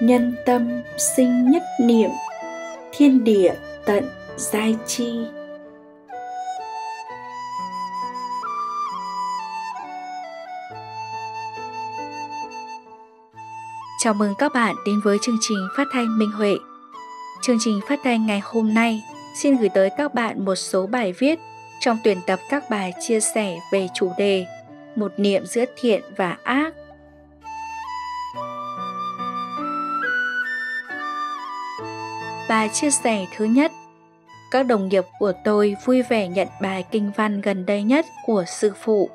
nhân tâm sinh nhất niệm thiên địa tận giai chi Chào mừng các bạn đến với chương trình phát thanh Minh Huệ. Chương trình phát thanh ngày hôm nay xin gửi tới các bạn một số bài viết trong tuyển tập các bài chia sẻ về chủ đề Một niệm giữa thiện và ác bài chia sẻ thứ nhất, các đồng nghiệp của tôi vui vẻ nhận bài kinh văn gần đây nhất của sư phụ.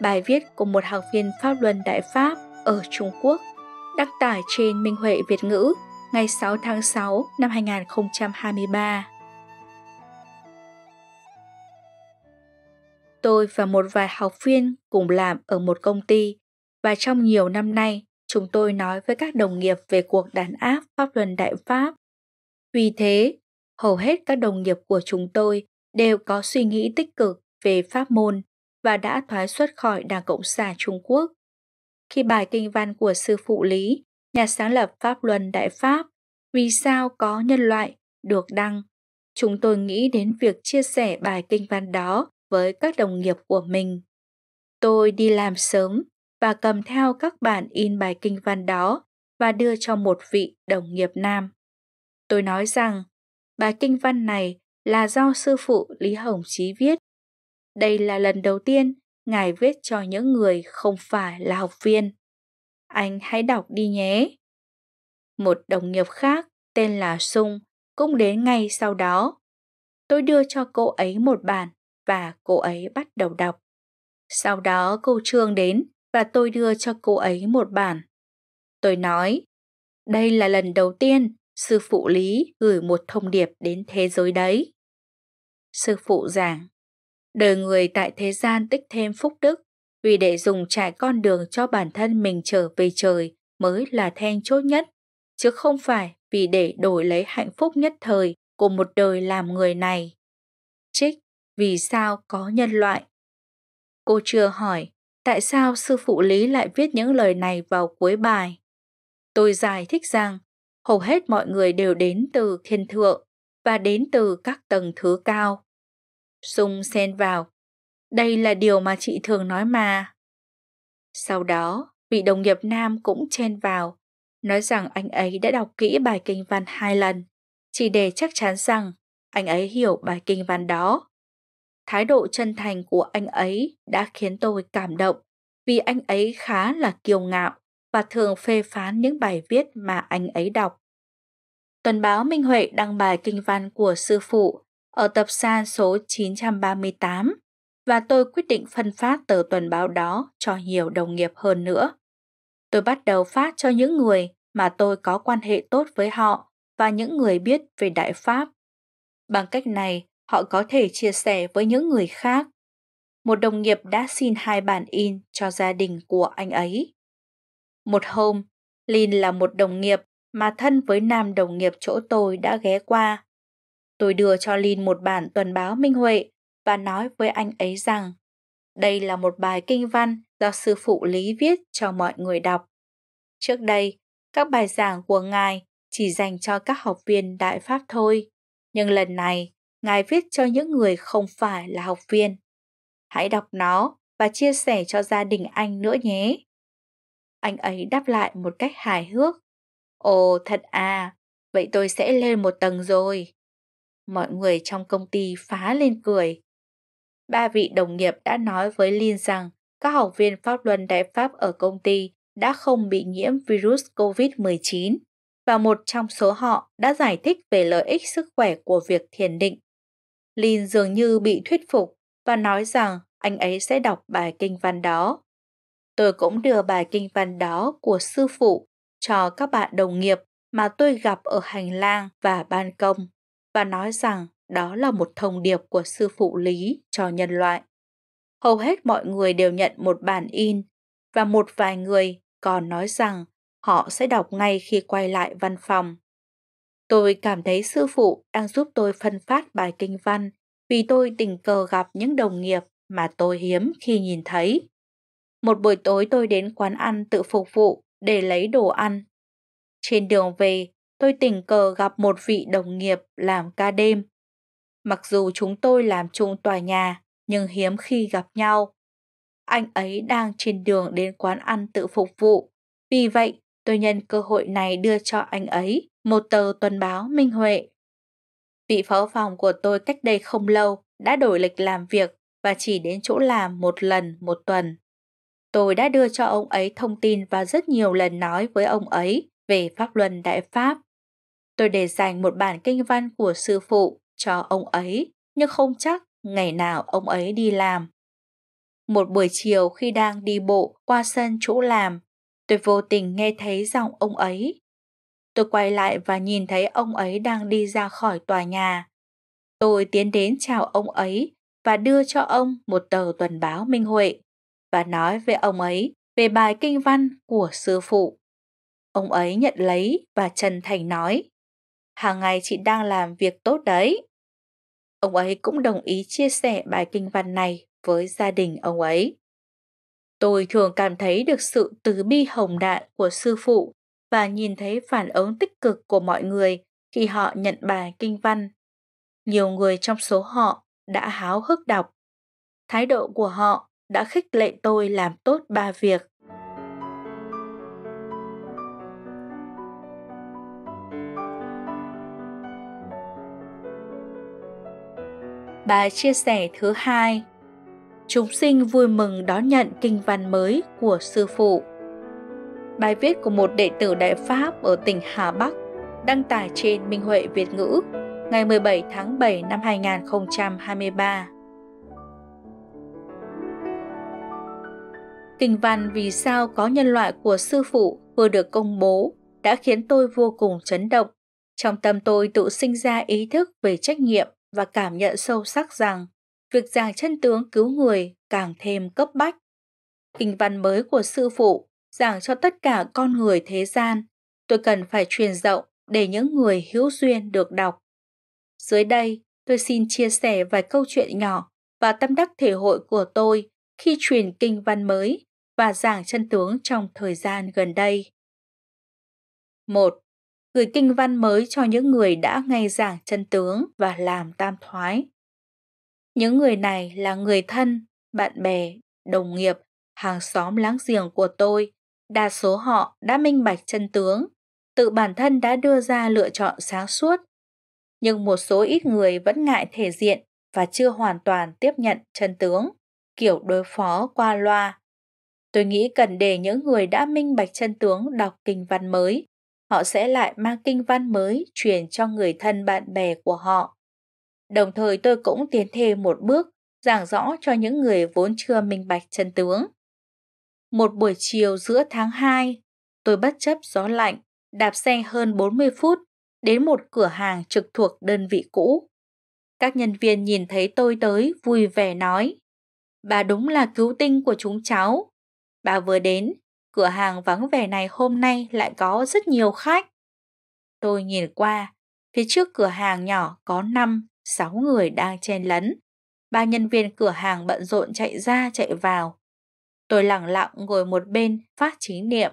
Bài viết của một học viên Pháp Luân Đại Pháp ở Trung Quốc đăng tải trên Minh Huệ Việt ngữ ngày 6 tháng 6 năm 2023. Tôi và một vài học viên cùng làm ở một công ty và trong nhiều năm nay chúng tôi nói với các đồng nghiệp về cuộc đàn áp Pháp Luân Đại Pháp vì thế, hầu hết các đồng nghiệp của chúng tôi đều có suy nghĩ tích cực về pháp môn và đã thoái xuất khỏi Đảng Cộng sản Trung Quốc. Khi bài kinh văn của sư phụ Lý, nhà sáng lập Pháp Luân Đại Pháp, vì sao có nhân loại được đăng, chúng tôi nghĩ đến việc chia sẻ bài kinh văn đó với các đồng nghiệp của mình. Tôi đi làm sớm và cầm theo các bản in bài kinh văn đó và đưa cho một vị đồng nghiệp nam. Tôi nói rằng, bài kinh văn này là do sư phụ Lý Hồng Chí viết. Đây là lần đầu tiên Ngài viết cho những người không phải là học viên. Anh hãy đọc đi nhé. Một đồng nghiệp khác tên là Sung cũng đến ngay sau đó. Tôi đưa cho cô ấy một bản và cô ấy bắt đầu đọc. Sau đó cô Trương đến và tôi đưa cho cô ấy một bản. Tôi nói, đây là lần đầu tiên sư phụ Lý gửi một thông điệp đến thế giới đấy. Sư phụ giảng, đời người tại thế gian tích thêm phúc đức vì để dùng trải con đường cho bản thân mình trở về trời mới là then chốt nhất, chứ không phải vì để đổi lấy hạnh phúc nhất thời của một đời làm người này. Trích, vì sao có nhân loại? Cô chưa hỏi, tại sao sư phụ Lý lại viết những lời này vào cuối bài? Tôi giải thích rằng hầu hết mọi người đều đến từ thiên thượng và đến từ các tầng thứ cao. Sung xen vào, đây là điều mà chị thường nói mà. Sau đó, vị đồng nghiệp nam cũng chen vào, nói rằng anh ấy đã đọc kỹ bài kinh văn hai lần, chỉ để chắc chắn rằng anh ấy hiểu bài kinh văn đó. Thái độ chân thành của anh ấy đã khiến tôi cảm động vì anh ấy khá là kiêu ngạo và thường phê phán những bài viết mà anh ấy đọc. Tuần báo Minh Huệ đăng bài kinh văn của sư phụ ở tập san số 938 và tôi quyết định phân phát tờ tuần báo đó cho nhiều đồng nghiệp hơn nữa. Tôi bắt đầu phát cho những người mà tôi có quan hệ tốt với họ và những người biết về Đại Pháp. Bằng cách này, họ có thể chia sẻ với những người khác. Một đồng nghiệp đã xin hai bản in cho gia đình của anh ấy. Một hôm, Lin là một đồng nghiệp mà thân với nam đồng nghiệp chỗ tôi đã ghé qua. Tôi đưa cho Lin một bản tuần báo Minh Huệ và nói với anh ấy rằng đây là một bài kinh văn do sư phụ Lý viết cho mọi người đọc. Trước đây, các bài giảng của Ngài chỉ dành cho các học viên Đại Pháp thôi, nhưng lần này Ngài viết cho những người không phải là học viên. Hãy đọc nó và chia sẻ cho gia đình anh nữa nhé anh ấy đáp lại một cách hài hước. Ồ, thật à, vậy tôi sẽ lên một tầng rồi. Mọi người trong công ty phá lên cười. Ba vị đồng nghiệp đã nói với Lin rằng các học viên pháp luân đại pháp ở công ty đã không bị nhiễm virus COVID-19 và một trong số họ đã giải thích về lợi ích sức khỏe của việc thiền định. Lin dường như bị thuyết phục và nói rằng anh ấy sẽ đọc bài kinh văn đó. Tôi cũng đưa bài kinh văn đó của sư phụ cho các bạn đồng nghiệp mà tôi gặp ở hành lang và ban công và nói rằng đó là một thông điệp của sư phụ Lý cho nhân loại. Hầu hết mọi người đều nhận một bản in và một vài người còn nói rằng họ sẽ đọc ngay khi quay lại văn phòng. Tôi cảm thấy sư phụ đang giúp tôi phân phát bài kinh văn vì tôi tình cờ gặp những đồng nghiệp mà tôi hiếm khi nhìn thấy. Một buổi tối tôi đến quán ăn tự phục vụ để lấy đồ ăn. Trên đường về, tôi tình cờ gặp một vị đồng nghiệp làm ca đêm. Mặc dù chúng tôi làm chung tòa nhà, nhưng hiếm khi gặp nhau. Anh ấy đang trên đường đến quán ăn tự phục vụ. Vì vậy, tôi nhân cơ hội này đưa cho anh ấy một tờ tuần báo Minh Huệ. Vị phó phòng của tôi cách đây không lâu đã đổi lịch làm việc và chỉ đến chỗ làm một lần một tuần. Tôi đã đưa cho ông ấy thông tin và rất nhiều lần nói với ông ấy về Pháp Luân Đại Pháp. Tôi để dành một bản kinh văn của sư phụ cho ông ấy, nhưng không chắc ngày nào ông ấy đi làm. Một buổi chiều khi đang đi bộ qua sân chỗ làm, tôi vô tình nghe thấy giọng ông ấy. Tôi quay lại và nhìn thấy ông ấy đang đi ra khỏi tòa nhà. Tôi tiến đến chào ông ấy và đưa cho ông một tờ tuần báo Minh Huệ và nói với ông ấy về bài kinh văn của sư phụ. Ông ấy nhận lấy và chân thành nói, hàng ngày chị đang làm việc tốt đấy. Ông ấy cũng đồng ý chia sẻ bài kinh văn này với gia đình ông ấy. Tôi thường cảm thấy được sự từ bi hồng đại của sư phụ và nhìn thấy phản ứng tích cực của mọi người khi họ nhận bài kinh văn. Nhiều người trong số họ đã háo hức đọc. Thái độ của họ đã khích lệ tôi làm tốt ba việc. Bài chia sẻ thứ hai Chúng sinh vui mừng đón nhận kinh văn mới của sư phụ. Bài viết của một đệ tử Đại Pháp ở tỉnh Hà Bắc đăng tải trên Minh Huệ Việt ngữ ngày 17 tháng 7 năm 2023. Kinh văn Vì sao có nhân loại của sư phụ vừa được công bố đã khiến tôi vô cùng chấn động. Trong tâm tôi tự sinh ra ý thức về trách nhiệm và cảm nhận sâu sắc rằng việc giảng chân tướng cứu người càng thêm cấp bách. Kinh văn mới của sư phụ giảng cho tất cả con người thế gian, tôi cần phải truyền rộng để những người hữu duyên được đọc. Dưới đây, tôi xin chia sẻ vài câu chuyện nhỏ và tâm đắc thể hội của tôi khi truyền kinh văn mới và giảng chân tướng trong thời gian gần đây. 1. Gửi kinh văn mới cho những người đã ngay giảng chân tướng và làm tam thoái. Những người này là người thân, bạn bè, đồng nghiệp, hàng xóm láng giềng của tôi. Đa số họ đã minh bạch chân tướng, tự bản thân đã đưa ra lựa chọn sáng suốt. Nhưng một số ít người vẫn ngại thể diện và chưa hoàn toàn tiếp nhận chân tướng kiểu đối phó qua loa. Tôi nghĩ cần để những người đã minh bạch chân tướng đọc kinh văn mới, họ sẽ lại mang kinh văn mới truyền cho người thân bạn bè của họ. Đồng thời tôi cũng tiến thêm một bước, giảng rõ cho những người vốn chưa minh bạch chân tướng. Một buổi chiều giữa tháng 2, tôi bất chấp gió lạnh, đạp xe hơn 40 phút đến một cửa hàng trực thuộc đơn vị cũ. Các nhân viên nhìn thấy tôi tới vui vẻ nói bà đúng là cứu tinh của chúng cháu. Bà vừa đến, cửa hàng vắng vẻ này hôm nay lại có rất nhiều khách. Tôi nhìn qua, phía trước cửa hàng nhỏ có 5, 6 người đang chen lấn. Ba nhân viên cửa hàng bận rộn chạy ra chạy vào. Tôi lặng lặng ngồi một bên phát trí niệm.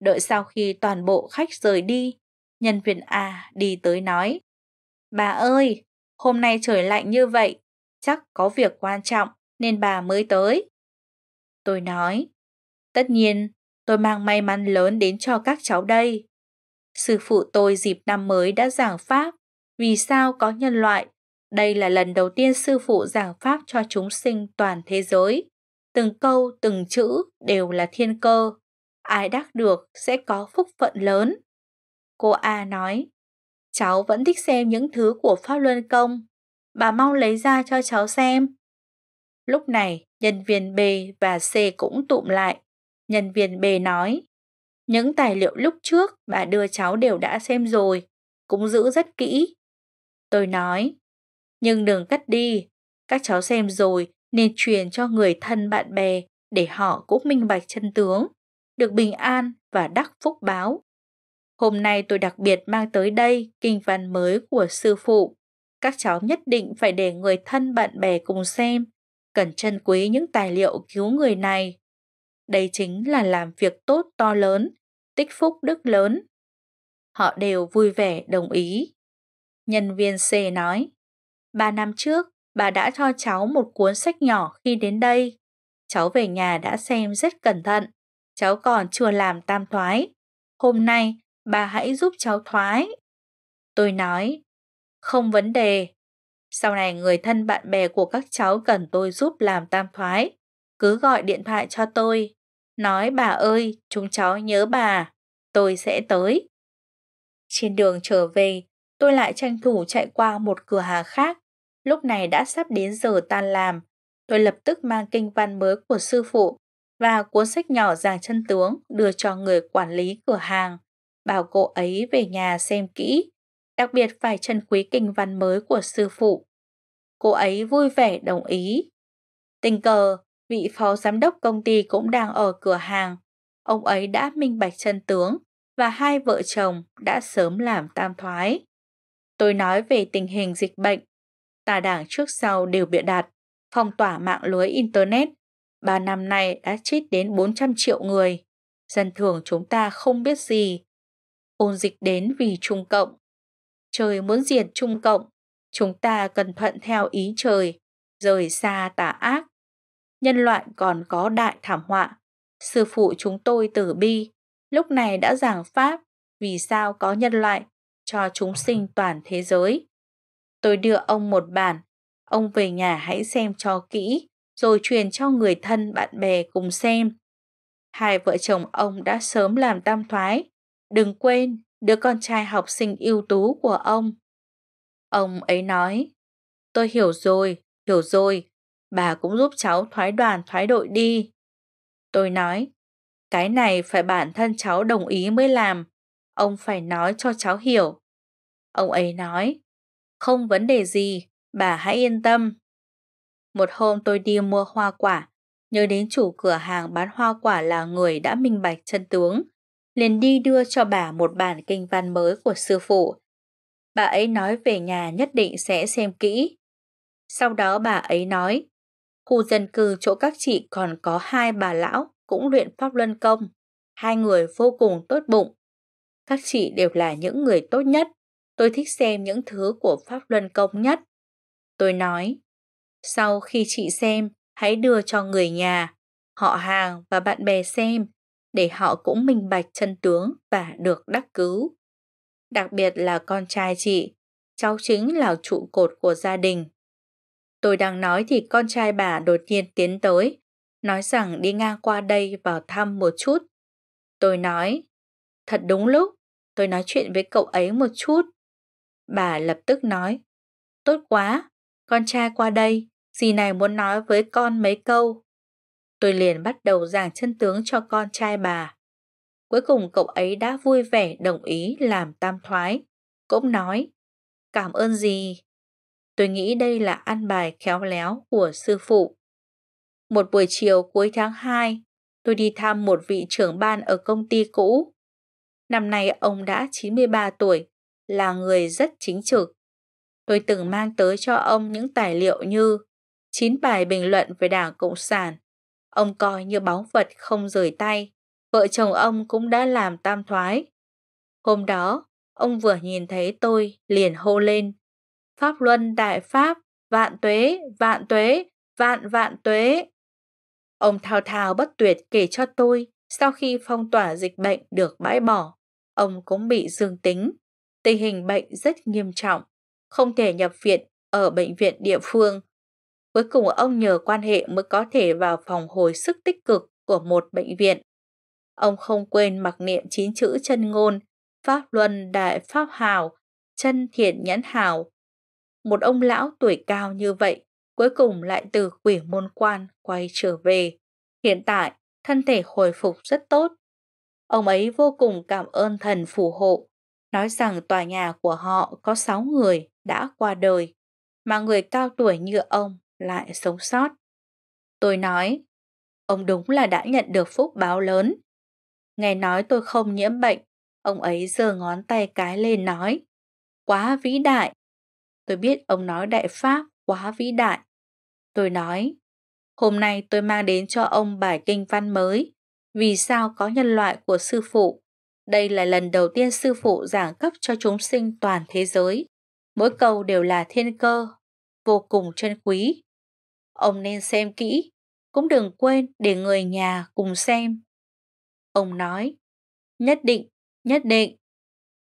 Đợi sau khi toàn bộ khách rời đi, nhân viên A đi tới nói. Bà ơi, hôm nay trời lạnh như vậy, chắc có việc quan trọng nên bà mới tới. Tôi nói, tất nhiên, tôi mang may mắn lớn đến cho các cháu đây. Sư phụ tôi dịp năm mới đã giảng Pháp, vì sao có nhân loại. Đây là lần đầu tiên sư phụ giảng Pháp cho chúng sinh toàn thế giới. Từng câu, từng chữ đều là thiên cơ. Ai đắc được sẽ có phúc phận lớn. Cô A nói, cháu vẫn thích xem những thứ của Pháp Luân Công. Bà mau lấy ra cho cháu xem. Lúc này, nhân viên B và C cũng tụm lại. Nhân viên B nói, những tài liệu lúc trước bà đưa cháu đều đã xem rồi, cũng giữ rất kỹ. Tôi nói, nhưng đừng cắt đi, các cháu xem rồi nên truyền cho người thân bạn bè để họ cũng minh bạch chân tướng, được bình an và đắc phúc báo. Hôm nay tôi đặc biệt mang tới đây kinh văn mới của sư phụ. Các cháu nhất định phải để người thân bạn bè cùng xem cần trân quý những tài liệu cứu người này. Đây chính là làm việc tốt to lớn, tích phúc đức lớn. Họ đều vui vẻ đồng ý. Nhân viên C nói, ba năm trước, bà đã cho cháu một cuốn sách nhỏ khi đến đây. Cháu về nhà đã xem rất cẩn thận, cháu còn chưa làm tam thoái. Hôm nay, bà hãy giúp cháu thoái. Tôi nói, không vấn đề, sau này người thân bạn bè của các cháu cần tôi giúp làm tam thoái. Cứ gọi điện thoại cho tôi. Nói bà ơi, chúng cháu nhớ bà. Tôi sẽ tới. Trên đường trở về, tôi lại tranh thủ chạy qua một cửa hàng khác. Lúc này đã sắp đến giờ tan làm. Tôi lập tức mang kinh văn mới của sư phụ và cuốn sách nhỏ giảng chân tướng đưa cho người quản lý cửa hàng, bảo cô ấy về nhà xem kỹ, đặc biệt phải trân quý kinh văn mới của sư phụ cô ấy vui vẻ đồng ý. Tình cờ, vị phó giám đốc công ty cũng đang ở cửa hàng. Ông ấy đã minh bạch chân tướng và hai vợ chồng đã sớm làm tam thoái. Tôi nói về tình hình dịch bệnh. Tà đảng trước sau đều bịa đặt, phong tỏa mạng lưới Internet. Ba năm nay đã chết đến 400 triệu người. Dân thường chúng ta không biết gì. Ôn dịch đến vì Trung Cộng. Trời muốn diệt Trung Cộng Chúng ta cần thuận theo ý trời, rời xa tà ác. Nhân loại còn có đại thảm họa. Sư phụ chúng tôi tử bi, lúc này đã giảng pháp vì sao có nhân loại cho chúng sinh toàn thế giới. Tôi đưa ông một bản, ông về nhà hãy xem cho kỹ, rồi truyền cho người thân bạn bè cùng xem. Hai vợ chồng ông đã sớm làm tam thoái. Đừng quên, đứa con trai học sinh ưu tú của ông Ông ấy nói, tôi hiểu rồi, hiểu rồi, bà cũng giúp cháu thoái đoàn thoái đội đi. Tôi nói, cái này phải bản thân cháu đồng ý mới làm, ông phải nói cho cháu hiểu. Ông ấy nói, không vấn đề gì, bà hãy yên tâm. Một hôm tôi đi mua hoa quả, nhớ đến chủ cửa hàng bán hoa quả là người đã minh bạch chân tướng, liền đi đưa cho bà một bản kinh văn mới của sư phụ, bà ấy nói về nhà nhất định sẽ xem kỹ. Sau đó bà ấy nói, khu dân cư chỗ các chị còn có hai bà lão cũng luyện pháp luân công, hai người vô cùng tốt bụng. Các chị đều là những người tốt nhất, tôi thích xem những thứ của pháp luân công nhất. Tôi nói, sau khi chị xem, hãy đưa cho người nhà, họ hàng và bạn bè xem, để họ cũng minh bạch chân tướng và được đắc cứu đặc biệt là con trai chị. Cháu chính là trụ cột của gia đình. Tôi đang nói thì con trai bà đột nhiên tiến tới, nói rằng đi ngang qua đây vào thăm một chút. Tôi nói, thật đúng lúc, tôi nói chuyện với cậu ấy một chút. Bà lập tức nói, tốt quá, con trai qua đây, dì này muốn nói với con mấy câu. Tôi liền bắt đầu giảng chân tướng cho con trai bà. Cuối cùng cậu ấy đã vui vẻ đồng ý làm tam thoái. Cũng nói, cảm ơn gì? Tôi nghĩ đây là ăn bài khéo léo của sư phụ. Một buổi chiều cuối tháng 2, tôi đi thăm một vị trưởng ban ở công ty cũ. Năm nay ông đã 93 tuổi, là người rất chính trực. Tôi từng mang tới cho ông những tài liệu như 9 bài bình luận về Đảng Cộng sản. Ông coi như báu vật không rời tay vợ chồng ông cũng đã làm tam thoái. Hôm đó, ông vừa nhìn thấy tôi liền hô lên. Pháp Luân Đại Pháp, vạn tuế, vạn tuế, vạn vạn tuế. Ông thao thao bất tuyệt kể cho tôi, sau khi phong tỏa dịch bệnh được bãi bỏ, ông cũng bị dương tính. Tình hình bệnh rất nghiêm trọng, không thể nhập viện ở bệnh viện địa phương. Cuối cùng ông nhờ quan hệ mới có thể vào phòng hồi sức tích cực của một bệnh viện Ông không quên mặc niệm chín chữ chân ngôn, pháp luân đại pháp hào, chân thiện nhãn hào. Một ông lão tuổi cao như vậy, cuối cùng lại từ quỷ môn quan quay trở về. Hiện tại, thân thể hồi phục rất tốt. Ông ấy vô cùng cảm ơn thần phù hộ, nói rằng tòa nhà của họ có 6 người đã qua đời, mà người cao tuổi như ông lại sống sót. Tôi nói, ông đúng là đã nhận được phúc báo lớn nghe nói tôi không nhiễm bệnh, ông ấy giơ ngón tay cái lên nói. Quá vĩ đại! Tôi biết ông nói đại pháp quá vĩ đại. Tôi nói, hôm nay tôi mang đến cho ông bài kinh văn mới. Vì sao có nhân loại của sư phụ? Đây là lần đầu tiên sư phụ giảng cấp cho chúng sinh toàn thế giới. Mỗi câu đều là thiên cơ, vô cùng chân quý. Ông nên xem kỹ, cũng đừng quên để người nhà cùng xem. Ông nói, nhất định, nhất định.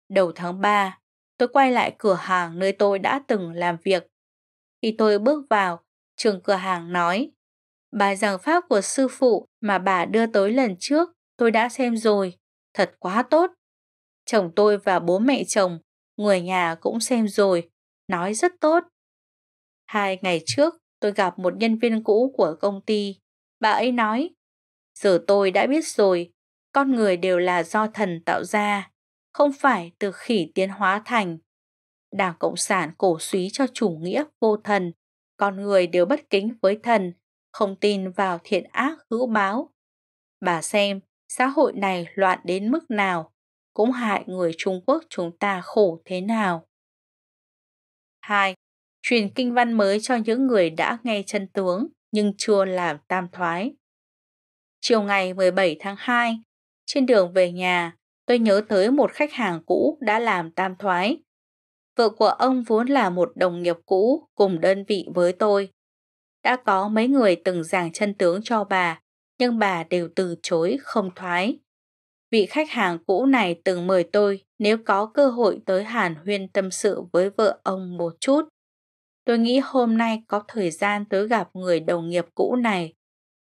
Đầu tháng 3, tôi quay lại cửa hàng nơi tôi đã từng làm việc. Khi tôi bước vào, trường cửa hàng nói, bài giảng pháp của sư phụ mà bà đưa tới lần trước tôi đã xem rồi, thật quá tốt. Chồng tôi và bố mẹ chồng, người nhà cũng xem rồi, nói rất tốt. Hai ngày trước, tôi gặp một nhân viên cũ của công ty. Bà ấy nói, giờ tôi đã biết rồi, con người đều là do thần tạo ra, không phải từ khỉ tiến hóa thành. Đảng Cộng sản cổ suý cho chủ nghĩa vô thần, con người đều bất kính với thần, không tin vào thiện ác hữu báo. Bà xem, xã hội này loạn đến mức nào, cũng hại người Trung Quốc chúng ta khổ thế nào. 2. Truyền kinh văn mới cho những người đã nghe chân tướng nhưng chưa làm tam thoái. Chiều ngày 17 tháng 2, trên đường về nhà, tôi nhớ tới một khách hàng cũ đã làm tam thoái. Vợ của ông vốn là một đồng nghiệp cũ cùng đơn vị với tôi. Đã có mấy người từng giảng chân tướng cho bà, nhưng bà đều từ chối không thoái. Vị khách hàng cũ này từng mời tôi nếu có cơ hội tới Hàn Huyên tâm sự với vợ ông một chút. Tôi nghĩ hôm nay có thời gian tới gặp người đồng nghiệp cũ này.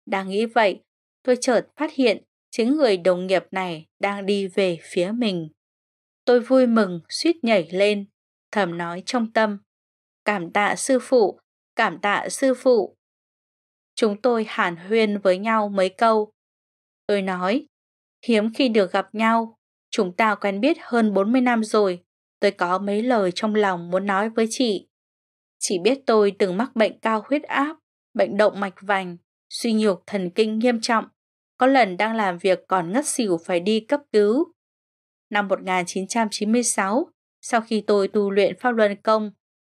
Đang nghĩ vậy, tôi chợt phát hiện chính người đồng nghiệp này đang đi về phía mình. Tôi vui mừng suýt nhảy lên, thầm nói trong tâm. Cảm tạ sư phụ, cảm tạ sư phụ. Chúng tôi hàn huyên với nhau mấy câu. Tôi nói, hiếm khi được gặp nhau, chúng ta quen biết hơn 40 năm rồi, tôi có mấy lời trong lòng muốn nói với chị. chị biết tôi từng mắc bệnh cao huyết áp, bệnh động mạch vành, suy nhược thần kinh nghiêm trọng có lần đang làm việc còn ngất xỉu phải đi cấp cứu. Năm 1996, sau khi tôi tu luyện Pháp Luân Công,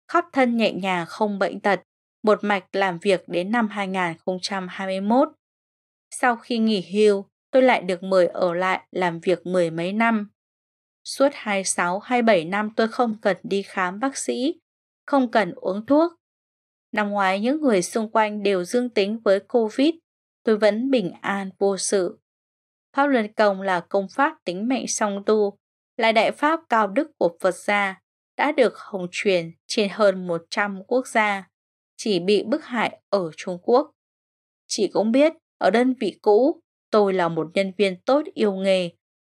khắp thân nhẹ nhàng không bệnh tật, một mạch làm việc đến năm 2021. Sau khi nghỉ hưu, tôi lại được mời ở lại làm việc mười mấy năm. Suốt 26-27 năm tôi không cần đi khám bác sĩ, không cần uống thuốc. Năm ngoái những người xung quanh đều dương tính với Covid tôi vẫn bình an vô sự. Pháp Luân Công là công pháp tính mệnh song tu, là đại pháp cao đức của Phật gia, đã được hồng truyền trên hơn 100 quốc gia, chỉ bị bức hại ở Trung Quốc. Chị cũng biết, ở đơn vị cũ, tôi là một nhân viên tốt yêu nghề,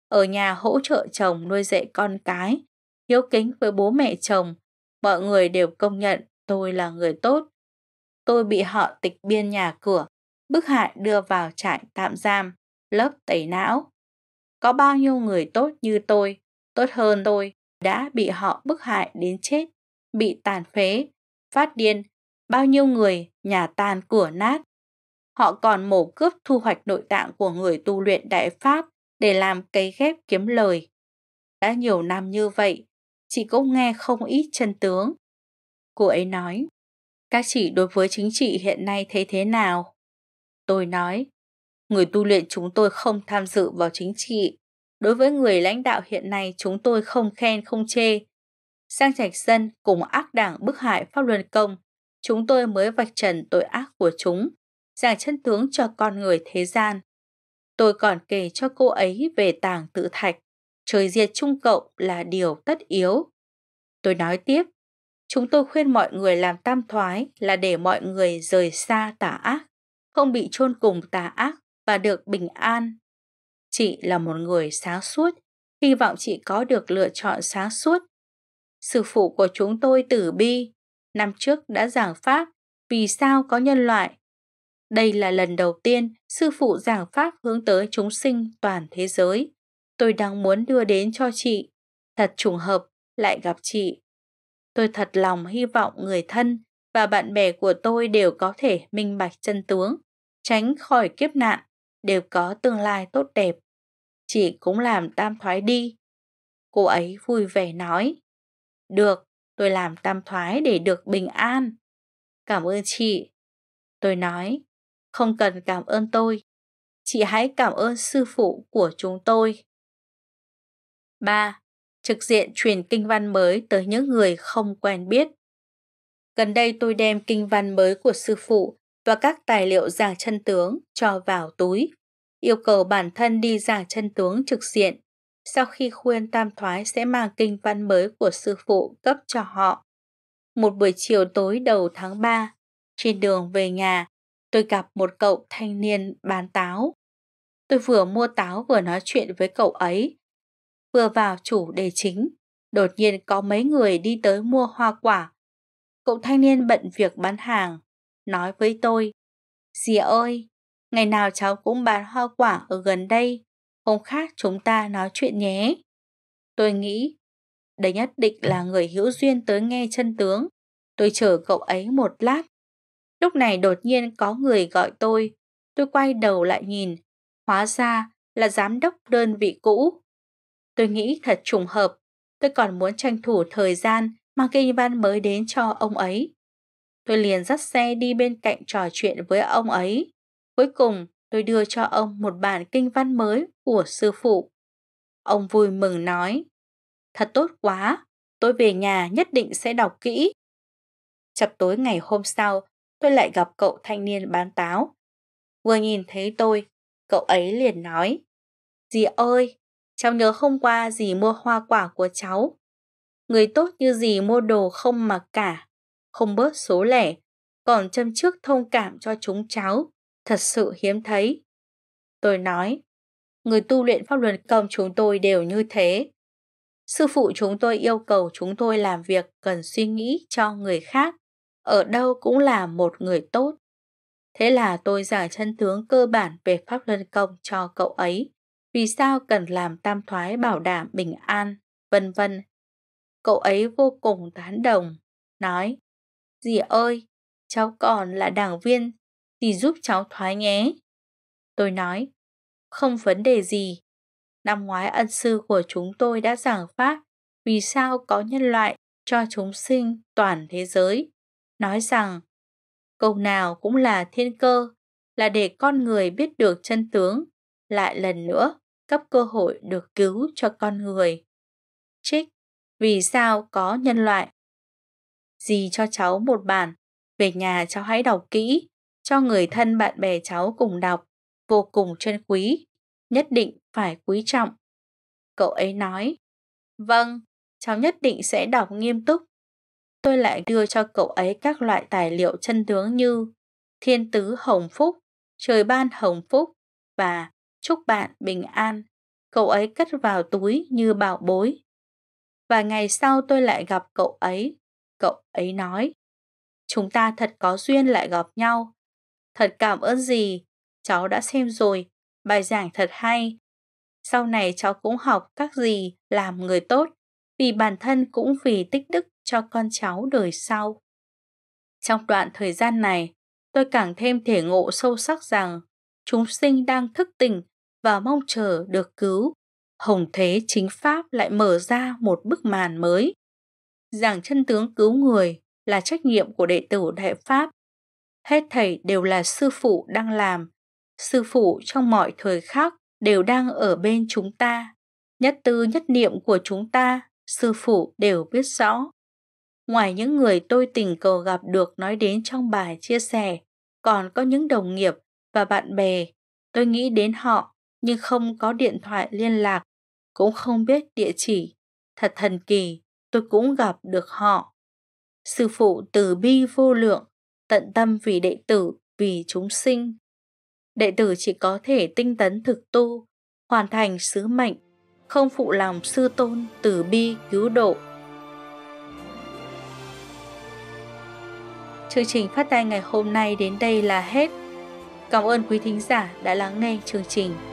ở nhà hỗ trợ chồng nuôi dạy con cái, hiếu kính với bố mẹ chồng, mọi người đều công nhận tôi là người tốt. Tôi bị họ tịch biên nhà cửa bức hại đưa vào trại tạm giam, lớp tẩy não. Có bao nhiêu người tốt như tôi, tốt hơn tôi, đã bị họ bức hại đến chết, bị tàn phế, phát điên, bao nhiêu người nhà tan cửa nát. Họ còn mổ cướp thu hoạch nội tạng của người tu luyện đại pháp để làm cây ghép kiếm lời. Đã nhiều năm như vậy, chị cũng nghe không ít chân tướng. Cô ấy nói, các chị đối với chính trị hiện nay thấy thế nào? Tôi nói, người tu luyện chúng tôi không tham dự vào chính trị. Đối với người lãnh đạo hiện nay chúng tôi không khen không chê. Sang Trạch Dân cùng ác đảng bức hại Pháp Luân Công, chúng tôi mới vạch trần tội ác của chúng, giảng chân tướng cho con người thế gian. Tôi còn kể cho cô ấy về tàng tự thạch, trời diệt trung cộng là điều tất yếu. Tôi nói tiếp, chúng tôi khuyên mọi người làm tam thoái là để mọi người rời xa tà ác không bị chôn cùng tà ác và được bình an. Chị là một người sáng suốt, hy vọng chị có được lựa chọn sáng suốt. Sư phụ của chúng tôi tử bi, năm trước đã giảng pháp vì sao có nhân loại. Đây là lần đầu tiên sư phụ giảng pháp hướng tới chúng sinh toàn thế giới. Tôi đang muốn đưa đến cho chị. Thật trùng hợp lại gặp chị. Tôi thật lòng hy vọng người thân và bạn bè của tôi đều có thể minh bạch chân tướng, tránh khỏi kiếp nạn, đều có tương lai tốt đẹp. Chị cũng làm tam thoái đi. Cô ấy vui vẻ nói. Được, tôi làm tam thoái để được bình an. Cảm ơn chị. Tôi nói, không cần cảm ơn tôi. Chị hãy cảm ơn sư phụ của chúng tôi. 3. Trực diện truyền kinh văn mới tới những người không quen biết. Gần đây tôi đem kinh văn mới của sư phụ và các tài liệu giả chân tướng cho vào túi, yêu cầu bản thân đi giả chân tướng trực diện. Sau khi khuyên tam thoái sẽ mang kinh văn mới của sư phụ cấp cho họ. Một buổi chiều tối đầu tháng 3, trên đường về nhà, tôi gặp một cậu thanh niên bán táo. Tôi vừa mua táo vừa nói chuyện với cậu ấy. Vừa vào chủ đề chính, đột nhiên có mấy người đi tới mua hoa quả Cậu thanh niên bận việc bán hàng, nói với tôi. Dì ơi, ngày nào cháu cũng bán hoa quả ở gần đây, hôm khác chúng ta nói chuyện nhé. Tôi nghĩ, đấy nhất định là người hữu duyên tới nghe chân tướng. Tôi chờ cậu ấy một lát. Lúc này đột nhiên có người gọi tôi. Tôi quay đầu lại nhìn. Hóa ra là giám đốc đơn vị cũ. Tôi nghĩ thật trùng hợp. Tôi còn muốn tranh thủ thời gian mà kinh văn mới đến cho ông ấy. Tôi liền dắt xe đi bên cạnh trò chuyện với ông ấy. Cuối cùng, tôi đưa cho ông một bản kinh văn mới của sư phụ. Ông vui mừng nói, thật tốt quá, tôi về nhà nhất định sẽ đọc kỹ. Chập tối ngày hôm sau, tôi lại gặp cậu thanh niên bán táo. Vừa nhìn thấy tôi, cậu ấy liền nói, Dì ơi, cháu nhớ hôm qua dì mua hoa quả của cháu, người tốt như gì mua đồ không mặc cả, không bớt số lẻ, còn châm trước thông cảm cho chúng cháu, thật sự hiếm thấy. Tôi nói, người tu luyện pháp luân công chúng tôi đều như thế. Sư phụ chúng tôi yêu cầu chúng tôi làm việc cần suy nghĩ cho người khác, ở đâu cũng là một người tốt. Thế là tôi giải chân tướng cơ bản về pháp luân công cho cậu ấy, vì sao cần làm tam thoái bảo đảm bình an, vân vân Cậu ấy vô cùng tán đồng, nói Dì ơi, cháu còn là đảng viên, thì giúp cháu thoái nhé. Tôi nói, không vấn đề gì. Năm ngoái ân sư của chúng tôi đã giảng pháp vì sao có nhân loại cho chúng sinh toàn thế giới. Nói rằng, câu nào cũng là thiên cơ, là để con người biết được chân tướng, lại lần nữa cấp cơ hội được cứu cho con người. Trích vì sao có nhân loại. Dì cho cháu một bản, về nhà cháu hãy đọc kỹ, cho người thân bạn bè cháu cùng đọc, vô cùng trân quý, nhất định phải quý trọng. Cậu ấy nói, vâng, cháu nhất định sẽ đọc nghiêm túc. Tôi lại đưa cho cậu ấy các loại tài liệu chân tướng như Thiên Tứ Hồng Phúc, Trời Ban Hồng Phúc và Chúc Bạn Bình An. Cậu ấy cất vào túi như bảo bối và ngày sau tôi lại gặp cậu ấy. Cậu ấy nói, chúng ta thật có duyên lại gặp nhau. Thật cảm ơn gì, cháu đã xem rồi, bài giảng thật hay. Sau này cháu cũng học các gì làm người tốt, vì bản thân cũng vì tích đức cho con cháu đời sau. Trong đoạn thời gian này, tôi càng thêm thể ngộ sâu sắc rằng chúng sinh đang thức tỉnh và mong chờ được cứu hồng thế chính pháp lại mở ra một bức màn mới. Giảng chân tướng cứu người là trách nhiệm của đệ tử Đại Pháp. Hết thầy đều là sư phụ đang làm. Sư phụ trong mọi thời khắc đều đang ở bên chúng ta. Nhất tư nhất niệm của chúng ta, sư phụ đều biết rõ. Ngoài những người tôi tình cờ gặp được nói đến trong bài chia sẻ, còn có những đồng nghiệp và bạn bè. Tôi nghĩ đến họ nhưng không có điện thoại liên lạc cũng không biết địa chỉ. Thật thần kỳ, tôi cũng gặp được họ. Sư phụ từ bi vô lượng, tận tâm vì đệ tử, vì chúng sinh. Đệ tử chỉ có thể tinh tấn thực tu, hoàn thành sứ mệnh, không phụ lòng sư tôn từ bi cứu độ. Chương trình phát thanh ngày hôm nay đến đây là hết. Cảm ơn quý thính giả đã lắng nghe chương trình.